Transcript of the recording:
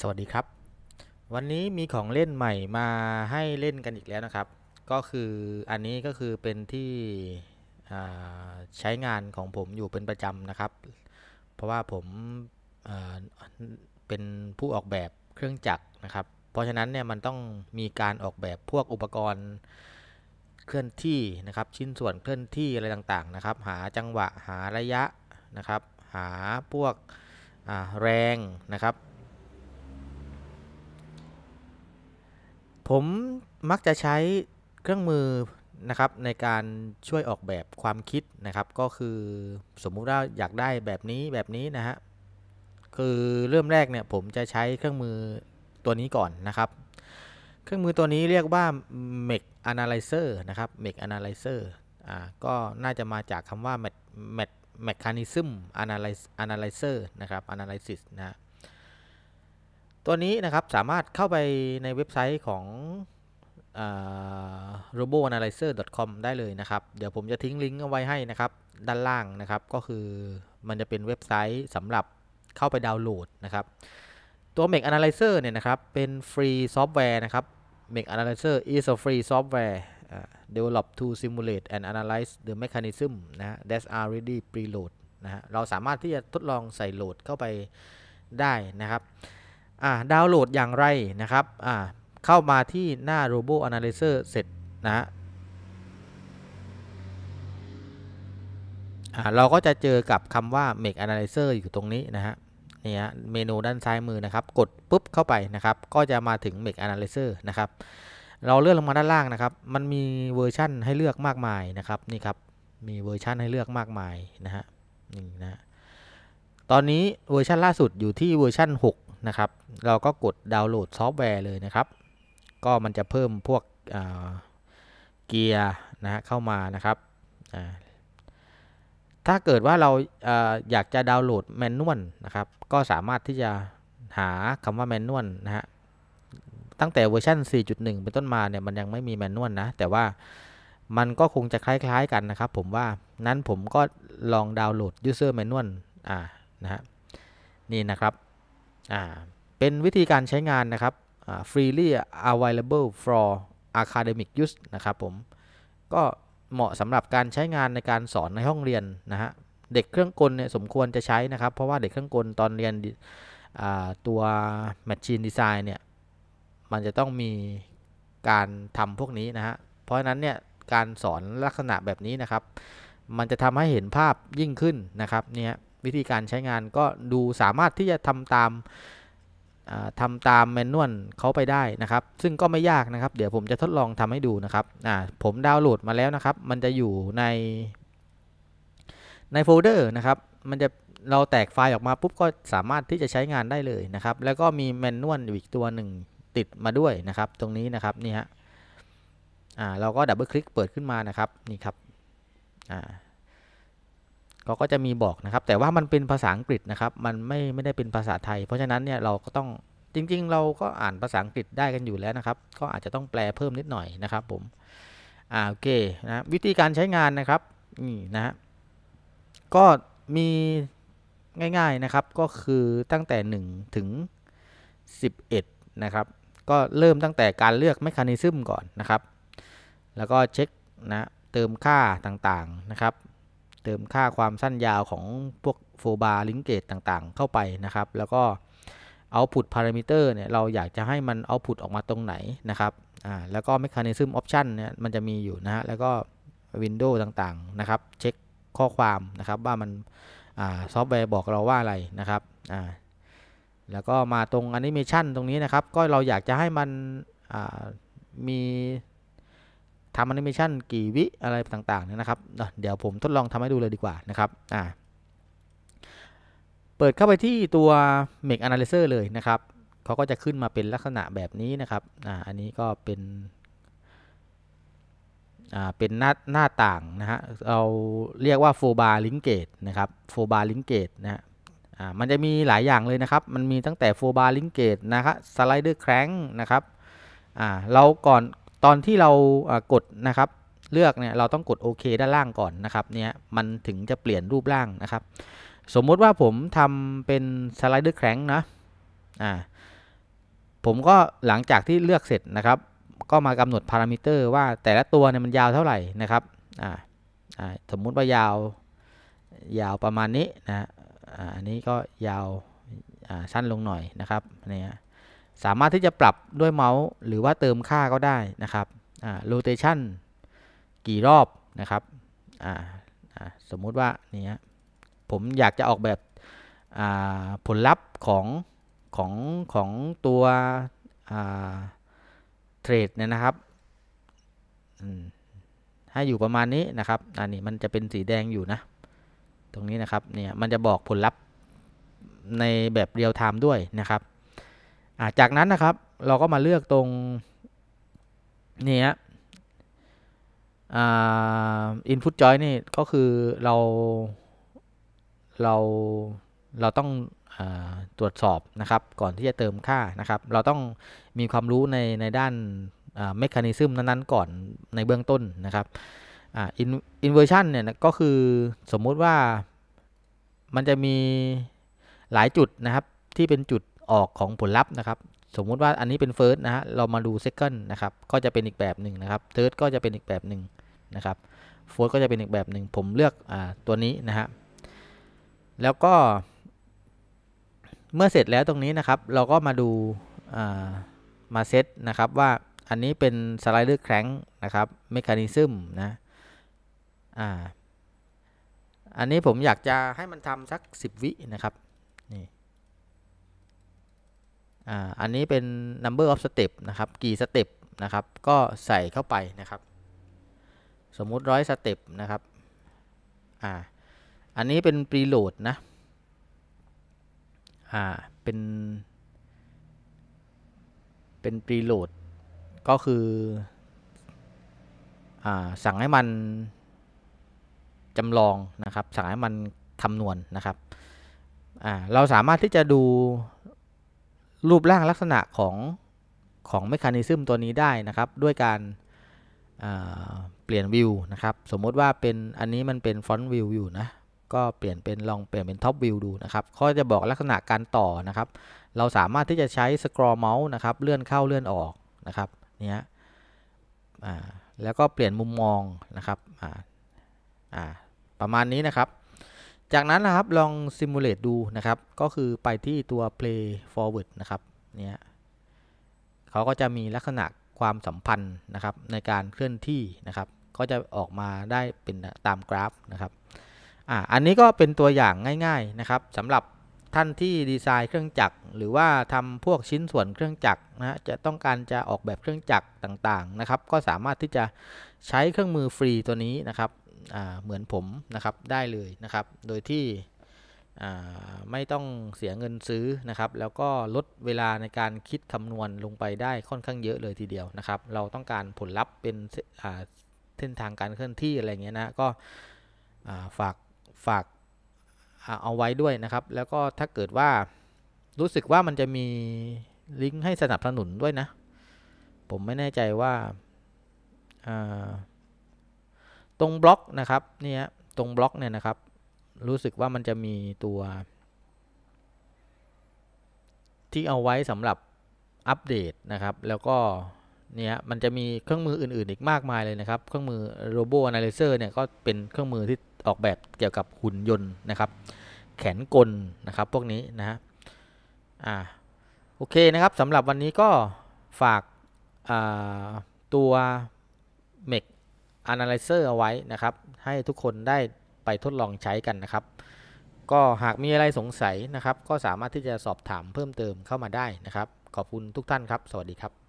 สวัสดีครับ วันนี้มีของเล่นใหม่มาให้เล่นกันอีกแล้วนะครับ ก็คืออันนี้ก็คือเป็นที่ใช้งานของผมอยู่เป็นประจำนะครับ เพราะว่าผมเป็นผู้ออกแบบเครื่องจักรนะครับ เพราะฉะนั้นเนี่ยมันต้องมีการออกแบบพวกอุปกรณ์เคลื่อนที่นะครับชิ้นส่วนเคลื่อนที่อะไรต่างๆนะครับ หาจังหวะหาระยะนะครับ หาพวกแรงนะครับผม มักจะใช้เครื่องมือนะครับ ในการช่วยออกแบบความคิดนะครับ ก็คือสมมุติว่าอยากได้แบบนี้แบบนี้นะฮะคือเริ่มแรกเนี่ย ผมจะใช้เครื่องมือตัวนี้ก่อนนะครับ เครื่องมือตัวนี้เรียกว่า m e c Analyzer นะครับ m e c Analyzer อ่าก็น่าจะมาจากคำว่า m e c Mechanism Analyzer นะครับ Analysis นะตัวนี้นะครับ สามารถเข้าไปในเว็บไซต์ของ roboanalyzer.com ได้เลยนะครับ เดี๋ยวผมจะทิ้งลิงก์เอาไว้ให้นะครับ ด้านล่างนะครับ ก็คือมันจะเป็นเว็บไซต์สำหรับเข้าไปดาวน์โหลดนะครับ ตัว Make Analyzer เนี่ยนะครับ เป็นฟรีซอฟต์แวร์นะครับ Make Analyzer is a free software developed to simulate and analyze the mechanism นะ that are ready preload นะรเราสามารถที่จะทดลองใส่โหลดเข้าไปได้นะครับอ่าดาวน์โหลดอย่างไรนะครับอ่าเข้ามาที่หน้า Robo Analyzer เสร็จนะอ่าเราก็จะเจอกับคำว่า Make Analyzer อยู่ตรงนี้นะฮะเนี่ยเมนูด้านซ้ายมือนะครับ กดปุ๊บเข้าไปนะครับ ก็จะมาถึง Make Analyzer นะครับ เราเลื่อนลงมาด้านล่างนะครับ มันมีเวอร์ชั่นให้เลือกมากมายนะครับ นี่ครับ มีเวอร์ชั่นให้เลือกมากมายนะฮะนี่นะตอนนี้เวอร์ชันล่าสุดอยู่ที่เวอร์ชัน6นะครับเราก็กดดาวน์โหลดซอฟต์แวร์เลยนะครับ ก็มันจะเพิ่มพวกเกียร์นะเข้ามานะครับถ้าเกิดว่าเราอยากจะดาวน์โหลดแมนนวลนะครับ ก็สามารถที่จะหาคำว่าแมนนวลนะฮะตั้งแต่เวอร์ชัน4.1 เป็นต้นมาเนี่ยมันยังไม่มีแมนนวลนะแต่ว่ามันก็คงจะคล้ายๆกันนะครับผมว่านั้นผมก็ลองดาวน์โหลด user manual อ่านะฮะนี่นะครับเป็นวิธีการใช้งานนะครับ freely available for academic use นะครับผม ก็เหมาะสำหรับการใช้งานในการสอนในห้องเรียนนะฮะ เด็กเครื่องกลเนี่ยสมควรจะใช้นะครับ เพราะว่าเด็กเครื่องกลตอนเรียนตัว machine design เนี่ย มันจะต้องมีการทำพวกนี้นะฮะ เพราะนั้นเนี่ยการสอนลักษณะแบบนี้นะครับ มันจะทำให้เห็นภาพยิ่งขึ้นนะครับเนี่ยวิธีการใช้งานก็ดูสามารถที่จะทำตามทำตามแมนนวลเขาไปได้นะครับ ซึ่งก็ไม่ยากนะครับเดี๋ยวผมจะทดลองทำให้ดูนะครับผมดาวน์โหลดมาแล้วนะครับมันจะอยู่ใน ในโฟลเดอร์นะครับ มันจะเราแตกไฟล์ออกมาปุ๊บก็สามารถที่จะใช้งานได้เลยนะครับ แล้วก็มีแมนนวลอีกตัวหนึ่งติดมาด้วยนะครับ ตรงนี้นะครับนี่ฮะเราก็ดับเบิลคลิกเปิดขึ้นมานะครับนี่ครับเขาก็จะมีบอกนะครับ แต่ว่ามันเป็นภาษาอังกฤษนะครับ มันไม่ไม่ได้เป็นภาษาไทย เพราะฉะนั้นเนี่ยเราก็ต้องจริงๆ เราก็อ่านภาษาอังกฤษได้กันอยู่แล้วนะครับ ก็อาจจะต้องแปลเพิ่มนิดหน่อยนะครับผมอ่าโอเคนะวิธีการใช้งานนะครับนี่นะะก็มีง่าย ๆนะครับก็คือตั้งแต่1ถึง11 นะครับ ก็เริ่มตั้งแต่การเลือกแมคานิซึมก่อนนะครับแล้วก็เช็คนะเติมค่าต่างๆนะครับเติมค่าความสั้นยาวของพวกโฟบาร์ลิงเกตต่างๆ เข้าไปนะครับ แล้วก็ เอาพุดพารามิเตอร์เนี่ยเราอยากจะให้มันเอาพุดออกมาตรงไหนนะครับอ่าแล้วก็ m คคาน n ซ s มออปชันเนี่ยมันจะมีอยู่นะฮะแล้วก็วินโดว์ต่างๆนะครับ เช็คข้อความนะครับ ว่ามันอ่าซอฟต์แวร์บอกเราว่าอะไรนะครับอ่าแล้วก็มาตรง a n i m a ชั o นตรงนี้นะครับก็เราอยากจะให้มันมีทำแอนิเมชันกี่วิอะไรต่างๆเนี่ยนะครับ เดี๋ยวผมทดลองทำให้ดูเลยดีกว่านะครับอ่าเปิดเข้าไปที่ตัว Make Analyzer เลยนะครับ เขาก็จะขึ้นมาเป็นลักษณะแบบนี้นะครับอ่าอันนี้ก็เป็นอ่าเป็นหน้าหน้าต่างนะฮะเราเรียกว่า 4 bar link a g e นะครับ 4 bar link a g e นะฮะอ่ามันจะมีหลายอย่างเลยนะครับ มันมีตั้งแต่ 4 bar link a g e นะครับ slider crank นะครับอ่าเราก่อนตอนที่เรากดนะครับเลือกเนี่ยเราต้องกดโอเคด้านล่างก่อนนะครับเนี่ยมันถึงจะเปลี่ยนรูปร่างนะครับ สมมุติว่าผมทำเป็นสไลเดอร์แขรงนะอ่าผมก็หลังจากที่เลือกเสร็จนะครับ ก็มากำหนดพารามิเตอร์ว่าแต่ละตัวเนี่ยมันยาวเท่าไหร่นะครับอ่าอ่าสมมุติว่ายาวยาวประมาณนี้นะอ่าอันนี้ก็ยาวอ่าสั้นลงหน่อยนะครับเนี่ยสามารถที่จะปรับด้วยเมาส์ หรือว่าเติมค่าก็ได้นะครับโรเตชันกี่รอบนะครับสมมุติว่านี่ยผมอยากจะออกแบบผลลัพธ์ของของของตัวเทรดเนี่ยนะครับให้อยู่ประมาณนี้นะครับ อันนี้มันจะเป็นสีแดงอยู่นะตรงนี้นะครับ เนี่ยมันจะบอกผลลัพธ์ในแบบเรียลไทม์ด้วยนะครับอาจากนั้นนะครับเราก็มาเลือกตรงนี่ฮะอินพุตจอยนี่ก็คือเราเราเราต้องอตรวจสอบนะครับก่อนที่จะเติมค่านะครับ เราต้องมีความรู้ในในด้านเมคานิซึมนั้นๆก่อนในเบื้องต้นนะครับอินเวอร์ชันเนี่ยก็คือสมมุติว่ามันจะมีหลายจุดนะครับที่เป็นจุดออกของผลลัพธ์นะครับ สมมุติว่าอันนี้เป็นเฟิร์สนะฮะ เรามาดูเซคันด์นะครับ ก็จะเป็นอีกแบบหนึ่งนะครับเทิร์ดก็จะเป็นอีกแบบหนึ่งนะครับโฟร์ก็จะเป็นอีกแบบหนึ่ง ผมเลือกอ่าตัวนี้นะฮะ แล้วก็ เมื่อเสร็จแล้วตรงนี้นะครับ เราก็มาดูอ่ามาเซตนะครับว่าอันนี้เป็นสไลเดอร์แครงนะครับเมคานิซึมนะอ่าอันนี้ผมอยากจะให้มันทำสัก10วินะครับ นี่ออันนี้เป็น number of step นะครับกี่สเต็ปนะครับก็ใส่เข้าไปนะครับ สมมุติร้อยสเต็ปนะครับอ่าอันนี้เป็น preload นะอ่าเป็น เป็น preload ก็คืออ่าสั่งให้มันจำลองนะครับ สั่งให้มันคำนวณนนะครับ เราสามารถที่จะดูรูปร่างลักษณะของของเมคานิซึมตัวนี้ได้นะครับ ด้วยการเปลี่ยนวิวนะครับสมมติว่าเป็นอันนี้มันเป็นฟอนต์วิวอยู่นะก็เปลี่ยนเป็นลองเปลี่ยนเป็นท็อปวิวดูนะครับเขาจะบอกลักษณะการต่อนะครับ เราสามารถที่จะใช้สครอเมาส์นะครับเลื่อนเข้าเลื่อนออกนะครับเนี้ยแล้วก็เปลี่ยนมุมมองนะครับประมาณนี้นะครับจากนั้นนะครับลองซิมูเลตดูนะครับ ก็คือไปที่ตัว play forward นะครับเนี่ยเขาก็จะมีลักษณะความสัมพันธ์นะครับในการเคลื่อนที่นะครับ ก็จะออกมาได้เป็นตามกราฟนะครับอ่าอันนี้ก็เป็นตัวอย่างง่าย ๆนะครับสำหรับท่านที่ดีไซน์เครื่องจักร หรือว่าทำพวกชิ้นส่วนเครื่องจักรนะจะต้องการจะออกแบบเครื่องจักรต่างๆนะครับ ก็สามารถที่จะใช้เครื่องมือฟรีตัวนี้นะครับเหมือนผมนะครับได้เลยนะครับ โดยที่ไม่ต้องเสียเงินซื้อนะครับ แล้วก็ลดเวลาในการคิดคำนวณลงไปได้ค่อนข้างเยอะเลยทีเดียวนะครับ เราต้องการผลลัพธ์เป็นเส้นทางการเคลื่อนที่อะไรเงี้ยนะ ก็ฝากฝากเอาไว้ด้วยนะครับ แล้วก็ถ้าเกิดว่า รู้สึกว่ามันจะมีลิงก์ให้สนับสนุนด้วยนะ ผมไม่แน่ใจว่าาตรงบล็อกนะครับนี่ฮะตรงบล็อกเนี่ยนะครับ รู้สึกว่ามันจะมีตัว ที่เอาไว้สำหรับอัปเดตนะครับ แล้วก็เนี่ยมันจะมีเครื่องมืออื่นๆอีกมากมายเลยนะครับ เครื่องมือ Robo Analyzer เนี่ยก็เป็นเครื่องมือที่ออกแบบเกี่ยวกับหุ่นยนต์นะครับแขนกลนะครับพวกนี้นะฮะอ่าโอเคนะครับสำหรับวันนี้ก็ฝากตัว m ม c Analyzer เอาไว้นะครับ ให้ทุกคนได้ไปทดลองใช้กันนะครับ ก็หากมีอะไรสงสัยนะครับ ก็สามารถที่จะสอบถามเพิ่มเติมเข้ามาได้นะครับ ขอบคุณทุกท่านครับ สวัสดีครับ